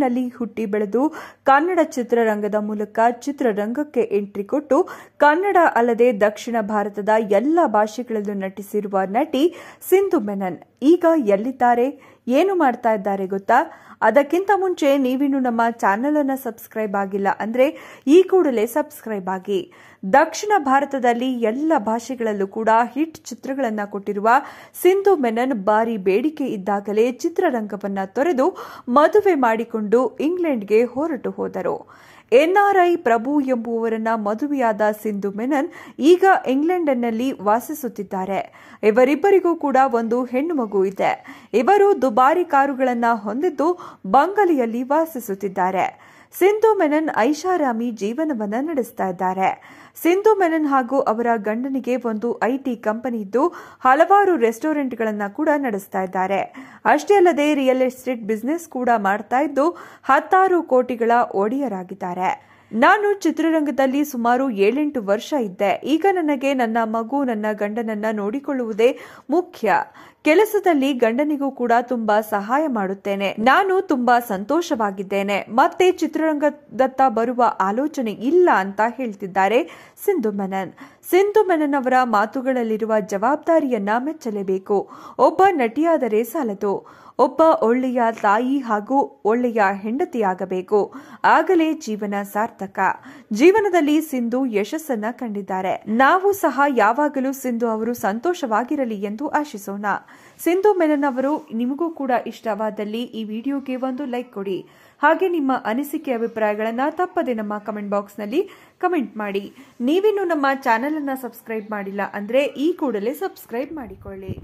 ಬೆಂಗಳೂರಿನಲ್ಲಿ ಹುಟ್ಟಿ ಬೆಳೆದು ಕನ್ನಡ ಚಿತ್ರರಂಗದ ಮೂಲಕ ಚಿತ್ರರಂಗಕ್ಕೆ ಎಂಟ್ರಿ ಕೊಟ್ಟು ಕನ್ನಡ ಅಲ್ಲದೆ ದಕ್ಷಿಣ ಭಾರತದ ಎಲ್ಲ ಭಾಷೆಗಳಲ್ಲೂ ನಟಿಸಿರುವ ನಟಿ ಸಿಂಧು ಮೆನನ್ ಈಗ ಎಲ್ಲಿದ್ದಾರೆ ಏನು ಮಾಡ್ತಾ ಇದ್ದಾರೆ ಗೊತ್ತಾ ಅದಕ್ಕಿಂತ ಮುಂಚೆ ನೀವಿನ್ನು ನಮ್ಮ ಚಾನೆಲ್ ಅನ್ನು ಸಬ್ಸ್ಕ್ರೈಬ್ ಆಗಿಲ್ಲ ಅಂದ್ರೆ ಈ ಕೂಡಲೇ ಸಬ್ಸ್ಕ್ರೈಬ್ ಆಗಿ ದಕ್ಷಿಣ ಭಾರತದಲ್ಲಿ ಎಲ್ಲ ಭಾಷೆಗಳಲ್ಲೂ ಕೂಡ ಹಿಟ್ ಚಿತ್ರಗಳನ್ನು ಕೊಟ್ಟಿರುವ ಸಿಂಧು ಮೆನನ್ ಭಾರಿ ಬೇಡಿಕೆ ಇದ್ದಾಗಲೇ ಚಿತ್ರರಂಗವನ್ನ ತೊರೆದು ಮದುವೆ ಮಾಡಿಕೊಂಡು ಇಂಗ್ಲೆಂಡ್ಗೆ ಹೊರಟು ಹೋದರು ಎನ್ಆರ್ಐ ಪ್ರಭು ಎಂಬುವರನ್ನ ಮದುವೆಯಾದ ಸಿಂಧು ಮೆನನ್ ಈಗ ಇಂಗ್ಲೆಂಡ್ನಲ್ಲಿ ವಾಸಿಸುತ್ತಿದ್ದಾರೆ ಇವರಿಬ್ಬರಿಗೂ ಕೂಡ ಒಂದು ಹೆಣ್ಣು ಮಗು ಇದೆ ಇವರು ದುಬಾರಿ ಕಾರುಗಳನ್ನು ಹೊಂದಿದ್ದು ಬಂಗಲೆಯಲ್ಲಿ ವಾಸಿಸುತ್ತಿದ್ದಾರೆ ಸಿಂಧು ಮೆನನ್ ಐಷಾರಾಮಿ ಜೀವನವನ್ನು ನಡೆಸ್ತಾ ಇದ್ದಾರೆ ಸಿಂಧು ಮೆನನ್ ಹಾಗೂ ಅವರ ಗಂಡನಿಗೆ ಒಂದು ಐಟಿ ಕಂಪನಿ ಇದ್ದು ಹಲವಾರು ರೆಸ್ಟೋರೆಂಟ್ಗಳನ್ನು ಕೂಡ ನಡೆಸ್ತಾ ಇದ್ದಾರೆ ಅಷ್ಟೇ ಅಲ್ಲದೆ ರಿಯಲ್ ಎಸ್ಟೇಟ್ ಬಿಸ್ನೆಸ್ ಕೂಡ ಮಾಡ್ತಾ ಇದ್ದು ಹತ್ತಾರು ಕೋಟಿಗಳ ಒಡೆಯರಾಗಿದ್ದಾರೆ ನಾನು ಚಿತ್ರರಂಗದಲ್ಲಿ ಸುಮಾರು ಏಳೆಂಟು ವರ್ಷ ಇದ್ದೆ ಈಗ ನನಗೆ ನನ್ನ ಮಗು ನನ್ನ ಗಂಡನನ್ನ ನೋಡಿಕೊಳ್ಳುವುದೇ ಮುಖ್ಯ ಕೆಲಸದಲ್ಲಿ ಗಂಡನಿಗೂ ಕೂಡ ತುಂಬಾ ಸಹಾಯ ಮಾಡುತ್ತೇನೆ ನಾನು ತುಂಬಾ ಸಂತೋಷವಾಗಿದ್ದೇನೆ ಮತ್ತೆ ಚಿತ್ರರಂಗದತ್ತ ಬರುವ ಆಲೋಚನೆ ಇಲ್ಲ ಅಂತ ಹೇಳ್ತಿದ್ದಾರೆ ಸಿಂಧು ಮೆನನ್ ಸಿಂಧು ಮೆನನ್ ಅವರ ಮಾತುಗಳಲ್ಲಿರುವ ಜವಾಬ್ದಾರಿಯನ್ನ ಮೆಚ್ಚಲೇಬೇಕು ಒಬ್ಬ ನಟಿಯಾದರೆ ಸಾಲದು ಒಬ್ಬ ಒಳ್ಳೆಯ ತಾಯಿ ಹಾಗೂ ಒಳ್ಳೆಯ ಹೆಂಡತಿಯಾಗಬೇಕು ಆಗಲೇ ಜೀವನ ಸಾರ್ಥಕ ಜೀವನದಲ್ಲಿ ಸಿಂಧು ಯಶಸ್ಸನ್ನ ಕಂಡಿದ್ದಾರೆ ನಾವು ಸಹ ಯಾವಾಗಲೂ ಸಿಂಧು ಅವರು ಸಂತೋಷವಾಗಿರಲಿ ಎಂದು ಆಶಿಸೋಣ ಸಿಂಧು ಮೆನನ್ ಅವರು ನಿಮಗೂ ಕೂಡ ಇಷ್ಟವಾದಲ್ಲಿ ಈ ವಿಡಿಯೋಗೆ ಒಂದು ಲೈಕ್ ಕೊಡಿ ಹಾಗೆ ನಿಮ್ಮ ಅನಿಸಿಕೆ ಅಭಿಪ್ರಾಯಗಳನ್ನು ತಪ್ಪದೆ ನಮ್ಮ ಕಮೆಂಟ್ ಬಾಕ್ಸ್ನಲ್ಲಿ ಕಮೆಂಟ್ ಮಾಡಿ ನೀವಿನ್ನೂ ನಮ್ಮ ಚಾನೆಲ್ ಅನ್ನ ಸಬ್ಸ್ಕ್ರೈಬ್ ಮಾಡಿಲ್ಲ ಅಂದ್ರೆ ಈ ಕೂಡಲೇ ಸಬ್ಸ್ಕ್ರೈಬ್ ಮಾಡಿಕೊಳ್ಳಿ